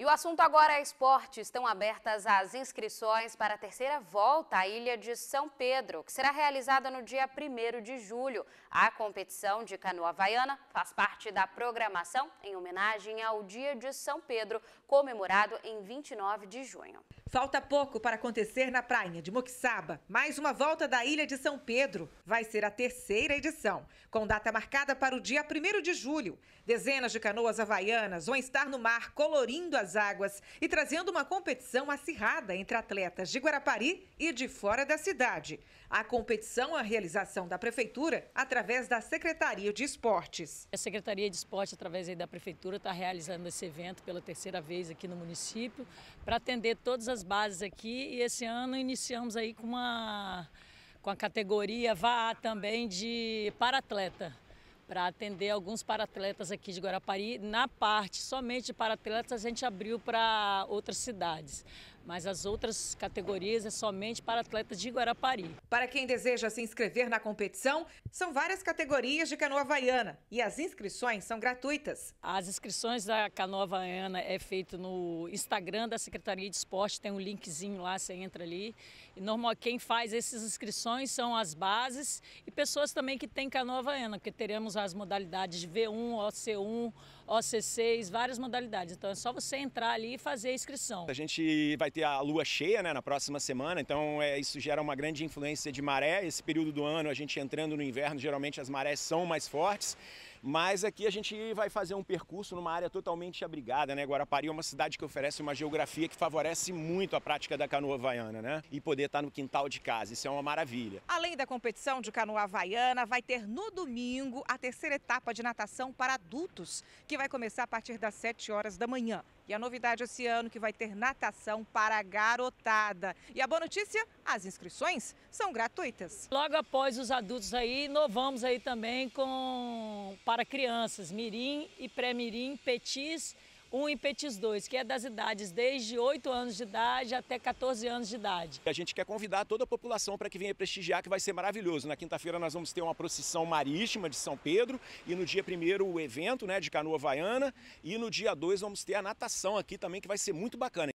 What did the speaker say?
E o assunto agora é esporte. Estão abertas as inscrições para a terceira volta à Ilha de São Pedro, que será realizada no dia 1 de julho. A competição de canoa havaiana faz parte da programação em homenagem ao Dia de São Pedro, comemorado em 29 de junho. Falta pouco para acontecer na praia de Moquiçaba. Mais uma volta da Ilha de São Pedro. Vai ser a terceira edição, com data marcada para o dia 1 de julho. Dezenas de canoas havaianas vão estar no mar colorindo as das águas e trazendo uma competição acirrada entre atletas de Guarapari e de fora da cidade. A competição é a realização da Prefeitura através da Secretaria de Esportes. A Secretaria de Esportes, através da Prefeitura, está realizando esse evento pela terceira vez aqui no município para atender todas as bases aqui e esse ano iniciamos aí com uma com a categoria VAA também de para atleta para atender alguns paratletas aqui de Guarapari. Na parte somente de paratletas, a gente abriu para outras cidades mas as outras categorias é somente para atletas de Guarapari. Para quem deseja se inscrever na competição, são várias categorias de canoa havaiana e as inscrições são gratuitas. As inscrições da canoa havaiana é feito no Instagram da Secretaria de Esporte, tem um linkzinho lá, você entra ali. E normal, quem faz essas inscrições são as bases e pessoas também que têm canoa havaiana, porque teremos as modalidades de V1, OC1, OC6, várias modalidades. Então é só você entrar ali e fazer a inscrição. A gente vai vai ter a lua cheia né, na próxima semana, então é, isso gera uma grande influência de maré. Esse período do ano, a gente entrando no inverno, geralmente as marés são mais fortes. Mas aqui a gente vai fazer um percurso numa área totalmente abrigada, né? Guarapari é uma cidade que oferece uma geografia que favorece muito a prática da canoa havaiana, né? E poder estar no quintal de casa, isso é uma maravilha. Além da competição de canoa havaiana, vai ter no domingo a terceira etapa de natação para adultos, que vai começar a partir das 7 horas da manhã. E a novidade esse ano é que vai ter natação para a garotada. E a boa notícia, as inscrições são gratuitas. Logo após os adultos aí, inovamos aí também com para crianças, mirim e pré-mirim, petis 1 e petis 2, que é das idades desde 8 anos de idade até 14 anos de idade. A gente quer convidar toda a população para que venha prestigiar, que vai ser maravilhoso. Na quinta-feira nós vamos ter uma procissão marítima de São Pedro e no dia primeiro o evento né, de canoa vaiana e no dia 2 vamos ter a natação aqui também, que vai ser muito bacana.